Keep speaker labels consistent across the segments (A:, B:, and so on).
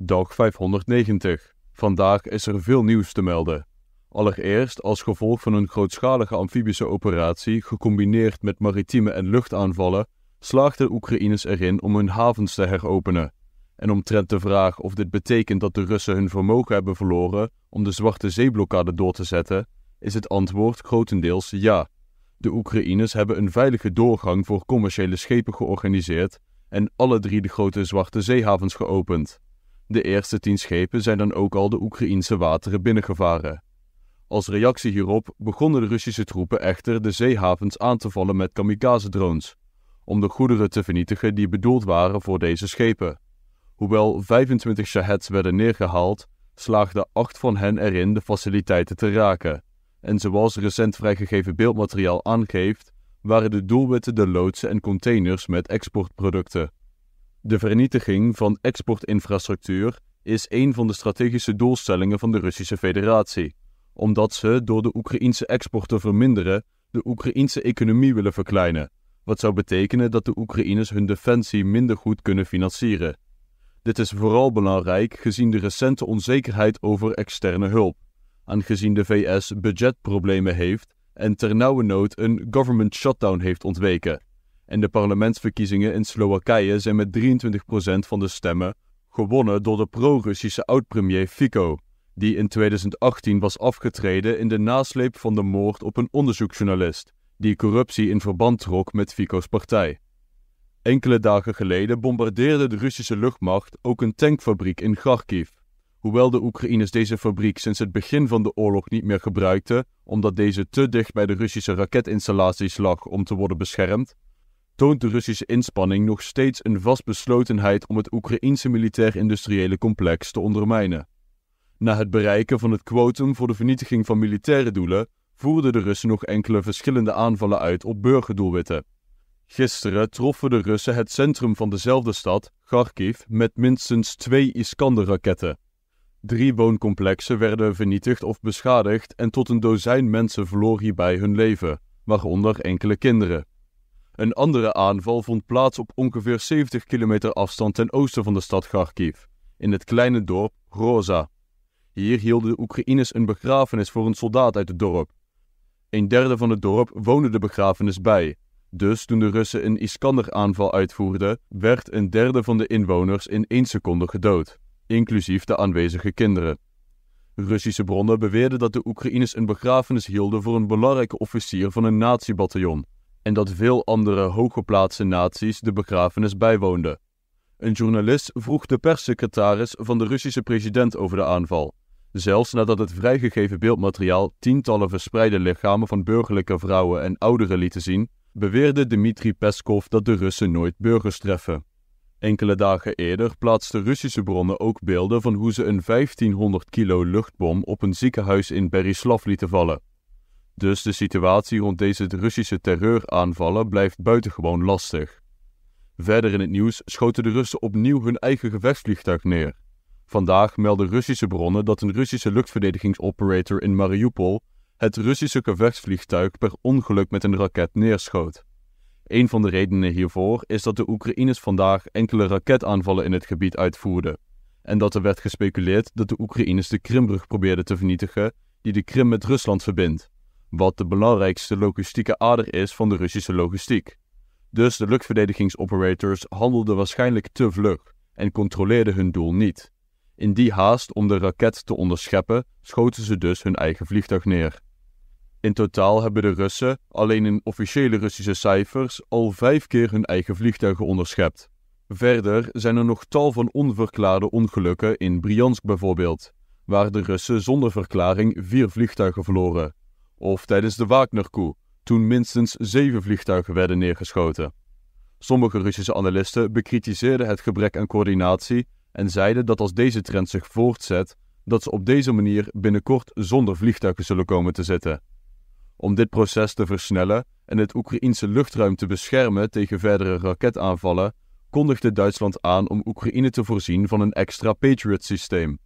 A: Dag 590. Vandaag is er veel nieuws te melden. Allereerst als gevolg van een grootschalige amfibische operatie gecombineerd met maritieme en luchtaanvallen, slaagden Oekraïners erin om hun havens te heropenen. En omtrent de vraag of dit betekent dat de Russen hun vermogen hebben verloren om de Zwarte Zeeblokkade door te zetten, is het antwoord grotendeels ja. De Oekraïners hebben een veilige doorgang voor commerciële schepen georganiseerd en alle drie de grote Zwarte Zeehavens geopend. De eerste tien schepen zijn dan ook al de Oekraïnse wateren binnengevaren. Als reactie hierop begonnen de Russische troepen echter de zeehavens aan te vallen met kamikaze-drones, om de goederen te vernietigen die bedoeld waren voor deze schepen. Hoewel 25 Shaheds werden neergehaald, slaagden acht van hen erin de faciliteiten te raken. En zoals recent vrijgegeven beeldmateriaal aangeeft, waren de doelwitten de loodsen en containers met exportproducten. De vernietiging van exportinfrastructuur is een van de strategische doelstellingen van de Russische Federatie, omdat ze door de Oekraïense export te verminderen de Oekraïense economie willen verkleinen, wat zou betekenen dat de Oekraïners hun defensie minder goed kunnen financieren. Dit is vooral belangrijk gezien de recente onzekerheid over externe hulp, aangezien de VS budgetproblemen heeft en ternauwernood een government shutdown heeft ontweken en de parlementsverkiezingen in Slowakije zijn met 23% van de stemmen gewonnen door de pro-Russische oud-premier Fico, die in 2018 was afgetreden in de nasleep van de moord op een onderzoeksjournalist, die corruptie in verband trok met Fico's partij. Enkele dagen geleden bombardeerde de Russische luchtmacht ook een tankfabriek in Kharkiv. Hoewel de Oekraïners deze fabriek sinds het begin van de oorlog niet meer gebruikten, omdat deze te dicht bij de Russische raketinstallaties lag om te worden beschermd, toont de Russische inspanning nog steeds een vastbeslotenheid om het Oekraïense militair-industriële complex te ondermijnen. Na het bereiken van het kwotum voor de vernietiging van militaire doelen voerden de Russen nog enkele verschillende aanvallen uit op burgerdoelwitten. Gisteren troffen de Russen het centrum van dezelfde stad, Kharkiv, met minstens twee Iskander-raketten. Drie wooncomplexen werden vernietigd of beschadigd en tot een dozijn mensen verloor hierbij hun leven, waaronder enkele kinderen. Een andere aanval vond plaats op ongeveer 70 kilometer afstand ten oosten van de stad Kharkiv, in het kleine dorp Roza. Hier hielden de Oekraïners een begrafenis voor een soldaat uit het dorp. Een derde van het dorp woonde de begrafenis bij. Dus toen de Russen een Iskander-aanval uitvoerden, werd een derde van de inwoners in één seconde gedood, inclusief de aanwezige kinderen. Russische bronnen beweerden dat de Oekraïners een begrafenis hielden voor een belangrijke officier van een nazi en dat veel andere hooggeplaatste naties de begrafenis bijwoonden. Een journalist vroeg de perssecretaris van de Russische president over de aanval, zelfs nadat het vrijgegeven beeldmateriaal tientallen verspreide lichamen van burgerlijke vrouwen en ouderen lieten zien, beweerde Dmitri Peskov dat de Russen nooit burgers treffen. Enkele dagen eerder plaatsten Russische bronnen ook beelden van hoe ze een 1500 kilo luchtbom op een ziekenhuis in Berislav lieten vallen. Dus de situatie rond deze Russische terreuraanvallen blijft buitengewoon lastig. Verder in het nieuws schoten de Russen opnieuw hun eigen gevechtsvliegtuig neer. Vandaag melden Russische bronnen dat een Russische luchtverdedigingsoperator in Mariupol het Russische gevechtsvliegtuig per ongeluk met een raket neerschoot. Een van de redenen hiervoor is dat de Oekraïners vandaag enkele raketaanvallen in het gebied uitvoerden. En dat er werd gespeculeerd dat de Oekraïners de Krimbrug probeerden te vernietigen, die de Krim met Rusland verbindt wat de belangrijkste logistieke ader is van de Russische logistiek. Dus de luchtverdedigingsoperators handelden waarschijnlijk te vlug en controleerden hun doel niet. In die haast om de raket te onderscheppen, schoten ze dus hun eigen vliegtuig neer. In totaal hebben de Russen, alleen in officiële Russische cijfers, al vijf keer hun eigen vliegtuigen onderschept. Verder zijn er nog tal van onverklaarde ongelukken in Briansk bijvoorbeeld, waar de Russen zonder verklaring vier vliegtuigen verloren of tijdens de Wagner-coup, toen minstens zeven vliegtuigen werden neergeschoten. Sommige Russische analisten bekritiseerden het gebrek aan coördinatie en zeiden dat als deze trend zich voortzet, dat ze op deze manier binnenkort zonder vliegtuigen zullen komen te zitten. Om dit proces te versnellen en het Oekraïense luchtruim te beschermen tegen verdere raketaanvallen, kondigde Duitsland aan om Oekraïne te voorzien van een extra Patriot-systeem.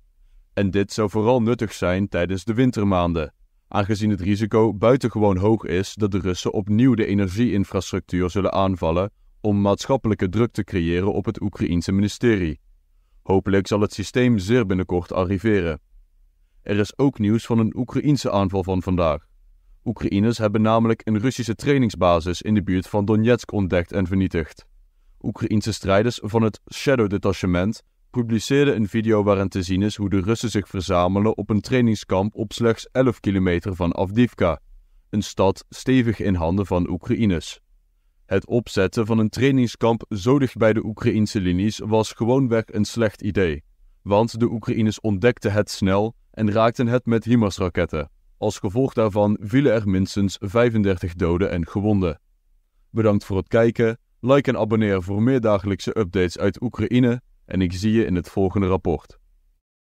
A: En dit zou vooral nuttig zijn tijdens de wintermaanden, aangezien het risico buitengewoon hoog is dat de Russen opnieuw de energieinfrastructuur zullen aanvallen om maatschappelijke druk te creëren op het Oekraïense ministerie. Hopelijk zal het systeem zeer binnenkort arriveren. Er is ook nieuws van een Oekraïense aanval van vandaag. Oekraïners hebben namelijk een Russische trainingsbasis in de buurt van Donetsk ontdekt en vernietigd. Oekraïense strijders van het Shadow Detachement publiceerde een video waarin te zien is hoe de Russen zich verzamelen op een trainingskamp op slechts 11 kilometer van Avdivka, een stad stevig in handen van Oekraïners. Het opzetten van een trainingskamp zo dicht bij de Oekraïnse linies was gewoonweg een slecht idee, want de Oekraïners ontdekten het snel en raakten het met HIMARS-raketten. Als gevolg daarvan vielen er minstens 35 doden en gewonden. Bedankt voor het kijken, like en abonneer voor meer dagelijkse updates uit Oekraïne en ik zie je in het volgende rapport.